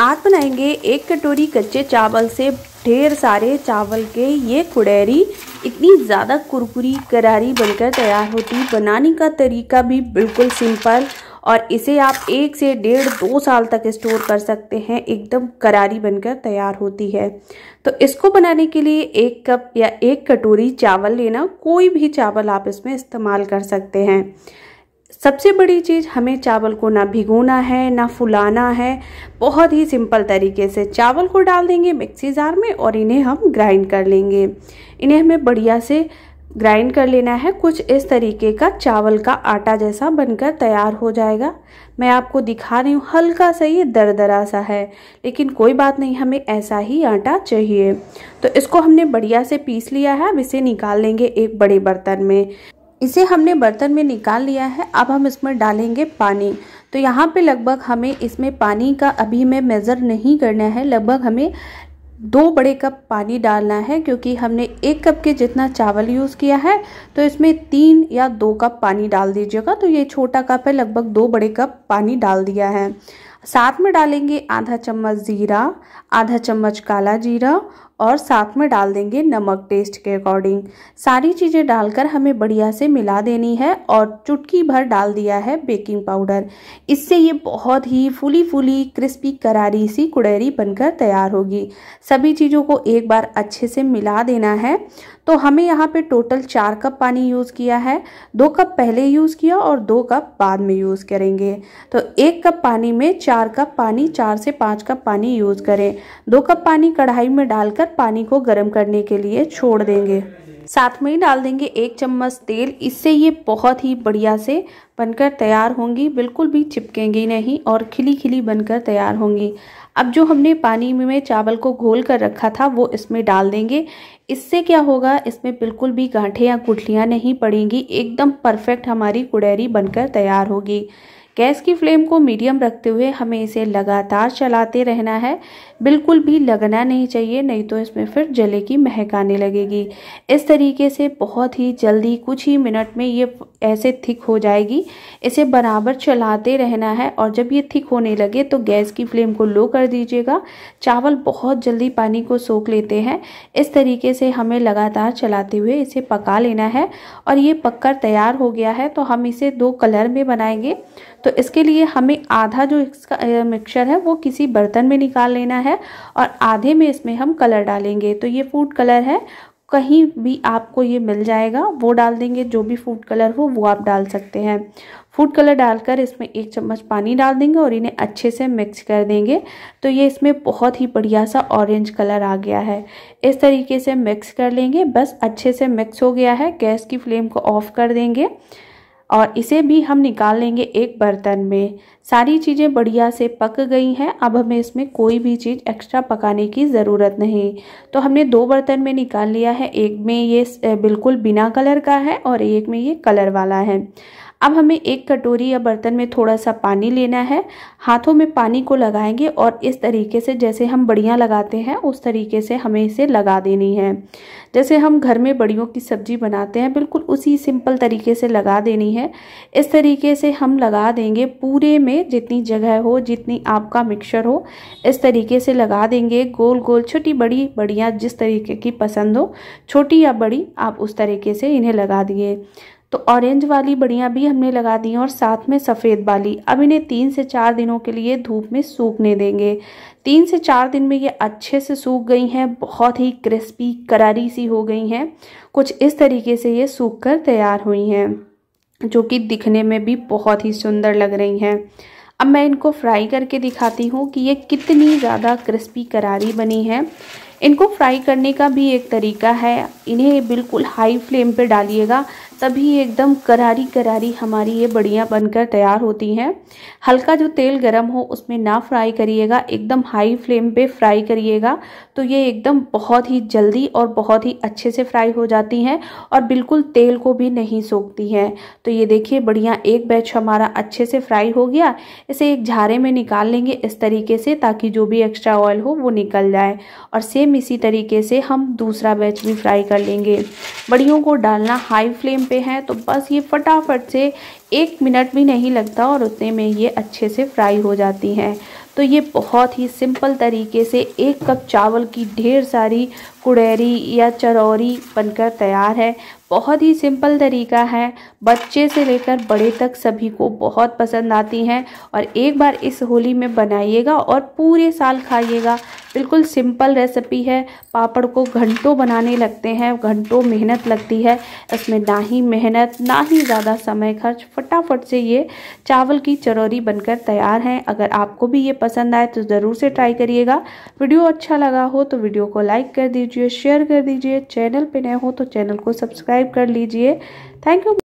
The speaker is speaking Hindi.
आज बनाएंगे एक कटोरी कच्चे चावल से ढेर सारे चावल के ये कुड़ैरी इतनी ज़्यादा कुरकुरी करारी बनकर तैयार होती बनाने का तरीका भी बिल्कुल सिंपल और इसे आप एक से डेढ़ दो साल तक स्टोर कर सकते हैं एकदम करारी बनकर तैयार होती है तो इसको बनाने के लिए एक कप या एक कटोरी चावल लेना कोई भी चावल आप इसमें इस्तेमाल कर सकते हैं सबसे बड़ी चीज़ हमें चावल को ना भिगोना है ना फुलाना है बहुत ही सिंपल तरीके से चावल को डाल देंगे मिक्सी जार में और इन्हें हम ग्राइंड कर लेंगे इन्हें हमें बढ़िया से ग्राइंड कर लेना है कुछ इस तरीके का चावल का आटा जैसा बनकर तैयार हो जाएगा मैं आपको दिखा रही हूँ हल्का सा ये दरदरा सा है लेकिन कोई बात नहीं हमें ऐसा ही आटा चाहिए तो इसको हमने बढ़िया से पीस लिया है अब इसे निकाल लेंगे एक बड़े बर्तन में इसे हमने बर्तन में निकाल लिया है अब हम इसमें डालेंगे पानी तो यहाँ पे लगभग हमें इसमें पानी का अभी मैं मेज़र नहीं करना है लगभग हमें दो बड़े कप पानी डालना है क्योंकि हमने एक कप के जितना चावल यूज़ किया है तो इसमें तीन या दो कप पानी डाल दीजिएगा तो ये छोटा कप है लगभग दो बड़े कप पानी डाल दिया है साथ में डालेंगे आधा चम्मच ज़ीरा आधा चम्मच काला जीरा और साथ में डाल देंगे नमक टेस्ट के अकॉर्डिंग सारी चीज़ें डालकर हमें बढ़िया से मिला देनी है और चुटकी भर डाल दिया है बेकिंग पाउडर इससे ये बहुत ही फुली फुली क्रिस्पी करारी सी कुड़ैरी बनकर तैयार होगी सभी चीज़ों को एक बार अच्छे से मिला देना है तो हमें यहाँ पे टोटल चार कप पानी यूज़ किया है दो कप पहले यूज़ किया और दो कप बाद में यूज़ करेंगे तो एक कप पानी में चार कप पानी चार से पाँच कप पानी यूज़ करें दो कप पानी कढ़ाई में डालकर कर पानी को गर्म करने के लिए छोड़ देंगे साथ में ही डाल देंगे एक चम्मच तेल इससे ये बहुत ही बढ़िया से बनकर तैयार होंगी बिल्कुल भी चिपकेंगी नहीं और खिली खिली बनकर तैयार होंगी अब जो हमने पानी में चावल को घोल कर रखा था वो इसमें डाल देंगे इससे क्या होगा इसमें बिल्कुल भी गांठे या गुठलियाँ नहीं पड़ेंगी एकदम परफेक्ट हमारी कुड़ैरी बनकर तैयार होगी गैस की फ्लेम को मीडियम रखते हुए हमें इसे लगातार चलाते रहना है बिल्कुल भी लगना नहीं चाहिए नहीं तो इसमें फिर जले की महक आने लगेगी इस तरीके से बहुत ही जल्दी कुछ ही मिनट में ये ऐसे थिक हो जाएगी इसे बराबर चलाते रहना है और जब ये थिक होने लगे तो गैस की फ्लेम को लो कर दीजिएगा चावल बहुत जल्दी पानी को सोख लेते हैं इस तरीके से हमें लगातार चलाते हुए इसे पका लेना है और ये पककर तैयार हो गया है तो हम इसे दो कलर में बनाएंगे तो इसके लिए हमें आधा जो इसका मिक्सचर है वो किसी बर्तन में निकाल लेना है और आधे में इसमें हम कलर डालेंगे तो ये फूड कलर है कहीं भी आपको ये मिल जाएगा वो डाल देंगे जो भी फूड कलर हो वो आप डाल सकते हैं फूड कलर डालकर इसमें एक चम्मच पानी डाल देंगे और इन्हें अच्छे से मिक्स कर देंगे तो ये इसमें बहुत ही बढ़िया सा ऑरेंज कलर आ गया है इस तरीके से मिक्स कर लेंगे बस अच्छे से मिक्स हो गया है गैस की फ्लेम को ऑफ कर देंगे और इसे भी हम निकाल लेंगे एक बर्तन में सारी चीज़ें बढ़िया से पक गई हैं अब हमें इसमें कोई भी चीज़ एक्स्ट्रा पकाने की ज़रूरत नहीं तो हमने दो बर्तन में निकाल लिया है एक में ये बिल्कुल बिना कलर का है और एक में ये कलर वाला है अब हमें एक कटोरी या बर्तन में थोड़ा सा पानी लेना है हाथों में पानी को लगाएंगे और इस तरीके से जैसे हम बड़ियाँ लगाते हैं उस तरीके से हमें इसे लगा देनी है जैसे हम घर में बड़ियों की सब्जी बनाते हैं बिल्कुल उसी सिंपल तरीके से लगा देनी है इस तरीके से हम लगा देंगे पूरे में जितनी जगह हो जितनी आपका मिक्सर हो इस तरीके से लगा देंगे गोल गोल छोटी बड़ी बड़ियाँ जिस तरीके की पसंद हो छोटी या बड़ी आप उस तरीके से इन्हें लगा दिए तो ऑरेंज वाली बड़ियाँ भी हमने लगा दी हैं और साथ में सफ़ेद वाली अब इन्हें तीन से चार दिनों के लिए धूप में सूखने देंगे तीन से चार दिन में ये अच्छे से सूख गई हैं बहुत ही क्रिस्पी करारी सी हो गई हैं कुछ इस तरीके से ये सूख कर तैयार हुई हैं जो कि दिखने में भी बहुत ही सुंदर लग रही हैं अब मैं इनको फ्राई करके दिखाती हूँ कि ये कितनी ज़्यादा क्रिस्पी करारी बनी है इनको फ्राई करने का भी एक तरीका है इन्हें बिल्कुल हाई फ्लेम पर डालिएगा तभी एकदम करारी करारी हमारी ये बढ़िया बनकर तैयार होती हैं हल्का जो तेल गरम हो उसमें ना फ्राई करिएगा एकदम हाई फ्लेम पे फ्राई करिएगा तो ये एकदम बहुत ही जल्दी और बहुत ही अच्छे से फ्राई हो जाती हैं और बिल्कुल तेल को भी नहीं सोखती हैं तो ये देखिए बढ़िया एक बैच हमारा अच्छे से फ्राई हो गया इसे एक झारे में निकाल लेंगे इस तरीके से ताकि जो भी एक्स्ट्रा ऑयल हो वो निकल जाए और सेम इसी तरीके से हम दूसरा बैच भी फ्राई कर लेंगे बड़ियों को डालना हाई फ्लेम पर पे हैं तो बस ये फटाफट से एक मिनट भी नहीं लगता और उतने में ये अच्छे से फ्राई हो जाती हैं तो ये बहुत ही सिंपल तरीके से एक कप चावल की ढेर सारी कुड़ेरी या चरौरी बनकर तैयार है बहुत ही सिंपल तरीका है बच्चे से लेकर बड़े तक सभी को बहुत पसंद आती हैं और एक बार इस होली में बनाइएगा और पूरे साल खाइएगा बिल्कुल सिंपल रेसिपी है पापड़ को घंटों बनाने लगते हैं घंटों मेहनत लगती है इसमें ना ही मेहनत ना ही ज़्यादा समय खर्च फटाफट से ये चावल की चरौरी बनकर तैयार हैं अगर आपको भी ये पसंद आए तो ज़रूर से ट्राई करिएगा वीडियो अच्छा लगा हो तो वीडियो को लाइक कर दीजिए शेयर कर दीजिए चैनल पर नए हो तो चैनल को सब्सक्राइब कर लीजिए थैंक यू